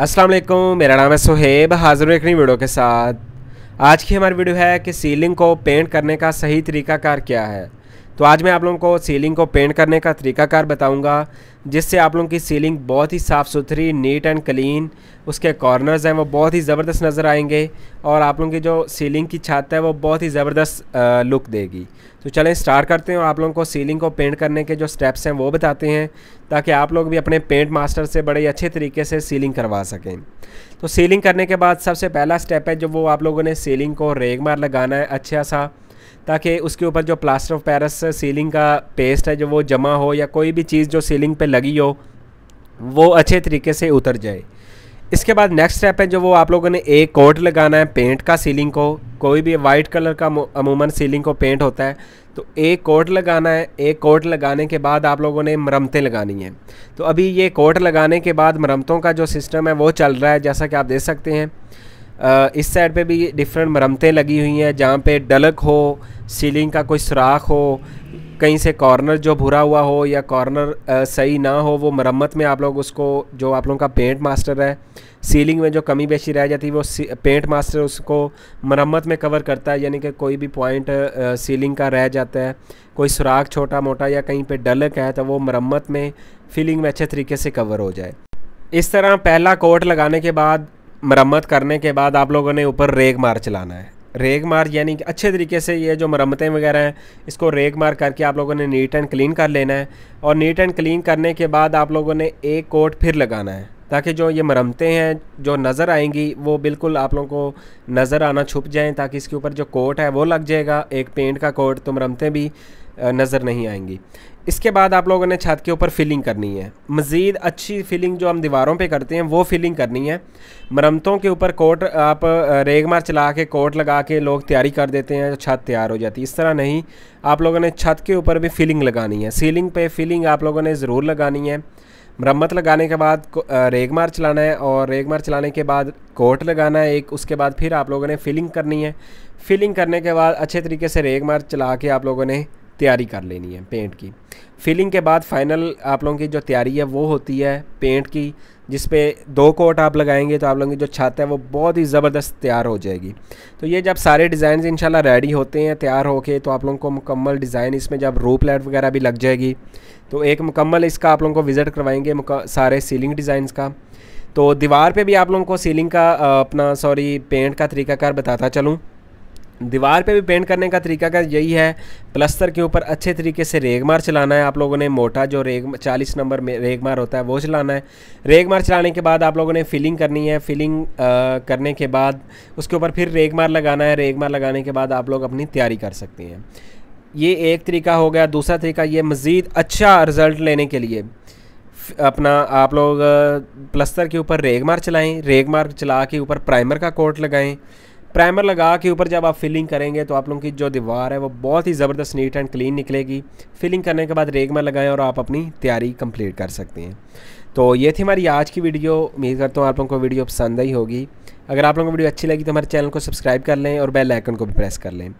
अस्सलाम वालेकुम मेरा नाम है सुहेब हाजिर एक नई वीडियो के साथ आज की हमारी वीडियो है कि सीलिंग को पेंट करने का सही तरीका कार क्या है तो आज मैं आप लोगों को सीलिंग को पेंट करने का तरीकाकार बताऊंगा जिससे आप लोगों की सीलिंग बहुत ही साफ़ सुथरी नीट एंड क्लीन उसके कॉर्नर्स हैं वो बहुत ही ज़बरदस्त नज़र आएंगे और आप लोगों की जो सीलिंग की छत है वो बहुत ही ज़बरदस्त लुक देगी तो चलें स्टार्ट करते हैं और आप लोगों को सीलिंग को पेंट करने के जो स्टेप्स हैं वो बताते हैं ताकि आप लोग भी अपने पेंट मास्टर से बड़े अच्छे तरीके से सीलिंग करवा सकें तो सीलिंग करने के बाद सबसे पहला स्टेप है जो वो आप लोगों ने सीलिंग को रेगमार लगाना है अच्छा सा ताकि उसके ऊपर जो प्लास्टर ऑफ पैरस सीलिंग का पेस्ट है जो वो जमा हो या कोई भी चीज़ जो सीलिंग पे लगी हो वो अच्छे तरीके से उतर जाए इसके बाद नेक्स्ट स्टेप है जो वो आप लोगों ने एक कोट लगाना है पेंट का सीलिंग को कोई भी वाइट कलर का अमूमन सीलिंग को पेंट होता है तो एक कोट लगाना है एक कोट लगाने के बाद आप लोगों ने मरम्मतें लगानी हैं तो अभी ये कोट लगाने के बाद मरम्मतों का जो सिस्टम है वो चल रहा है जैसा कि आप देख सकते हैं इस साइड पे भी डिफरेंट मरम्मतें लगी हुई हैं जहाँ पे डलक हो सीलिंग का कोई सुराख हो कहीं से कॉर्नर जो भुरा हुआ हो या कॉर्नर सही ना हो वो मरम्मत में आप लोग उसको जो आप लोगों का पेंट मास्टर है सीलिंग में जो कमी बेशी रह जाती है वो पेंट मास्टर उसको मरम्मत में कवर करता है यानी कि कोई भी पॉइंट सीलिंग का रह जाता है कोई सुराख छोटा मोटा या कहीं पे डलक है तो वो मरम्मत में फीलिंग में अच्छे तरीके से कवर हो जाए इस तरह पहला कोट लगाने के बाद मरम्मत करने के बाद आप लोगों ने ऊपर रेग मार चलाना है रेग मार यानी कि अच्छे तरीके से ये जो मरम्मतें वगैरह हैं इसको रेग मार करके आप लोगों ने नीट एंड क्लीन कर लेना है और नीट एंड क्लीन करने के बाद आप लोगों ने एक कोट फिर लगाना है ताकि जो ये मरम्मतें हैं जो नज़र आएंगी वो बिल्कुल आप लोगों को नज़र आना छुप जाएँ ताकि इसके ऊपर जो कोट है वो लग जाएगा एक पेंट का कोट तो मरम्मतें भी नज़र नहीं आएंगी इसके बाद आप लोगों ने छत के ऊपर फिलिंग करनी है मज़ीद अच्छी फिलिंग जो हम दीवारों पे करते हैं वो फिलिंग करनी है मरम्मतों के ऊपर कोट आप रेग मार चला के कोट लगा के लोग तैयारी कर देते हैं तो छत तैयार हो जाती है इस तरह नहीं आप लोगों ने छत के ऊपर भी फिलिंग लगानी है सीलिंग पे फिलिंग आप लोगों ने ज़रूर लगानी है मरम्मत लगाने के बाद रेग मार चलाना है और रेग मार चलाने के बाद कोट लगाना है एक उसके बाद फिर आप लोगों ने फिलिंग करनी है फिलिंग करने के बाद अच्छे तरीके से रेग मार चला के आप लोगों ने तैयारी कर लेनी है पेंट की फिलिंग के बाद फाइनल आप लोगों की जो तैयारी है वो होती है पेंट की जिस पे दो कोट आप लगाएंगे तो आप लोगों की जो छत है वो बहुत ही ज़बरदस्त तैयार हो जाएगी तो ये जब सारे डिज़ाइन शाला रेडी होते हैं तैयार होके तो आप लोगों को मुकम्मल डिज़ाइन इसमें जब रूप लाइट वगैरह भी लग जाएगी तो एक मुकम्मल इसका आप लोगों को विज़िट करवाएंगे सारे सीलिंग डिज़ाइन का तो दीवार पर भी आप लोगों को सीलिंग का अपना सॉरी पेंट का तरीकाकार बताता चलूँ दीवार पे भी पेंट करने का तरीका का यही है प्लस्तर के ऊपर अच्छे तरीके से रेगमार चलाना है आप लोगों ने मोटा जो रेग चालीस नंबर में रेगमार होता है वो चलाना है रेगमार चलाने के बाद आप लोगों ने फिलिंग करनी है फिलिंग आ, करने के बाद उसके ऊपर फिर रेगमार लगाना है रेगमार लगाने के बाद आप लोग अपनी तैयारी कर सकते हैं ये एक तरीका हो गया दूसरा तरीका ये मज़ीद अच्छा रिज़ल्ट लेने के लिए अपना आप लोग प्लस्तर के ऊपर रेगमार चलाएँ रेगमार चला के ऊपर प्राइमर का कोट लगाएँ प्राइमर लगा के ऊपर जब आप फिलिंग करेंगे तो आप लोगों की जो दीवार है वो बहुत ही ज़बरदस्त नीट एंड क्लीन निकलेगी फिलिंग करने के बाद रेगमर लगाएं और आप अपनी तैयारी कंप्लीट कर सकते हैं तो ये थी हमारी आज की वीडियो उम्मीद करता हूँ आप लोगों को वीडियो पसंद आई होगी अगर आप लोगों को वीडियो अच्छी लगी तो हमारे चैनल को सब्सक्राइब कर लें और बेल आइकन को भी प्रेस कर लें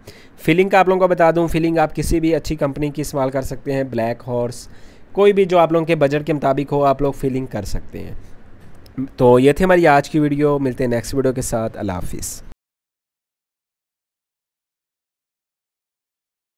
फिलिंग का आप लोगों को बता दूँ फिलिंग आप किसी भी अच्छी कंपनी की इस्तेमाल कर सकते हैं ब्लैक हॉर्स कोई भी जो आप लोगों के बजट के मुताबिक हो आप लोग फिलिंग कर सकते हैं तो ये थी हमारी आज की वीडियो मिलते हैं नेक्स्ट वीडियो के साथ अल्लाह हाफिज़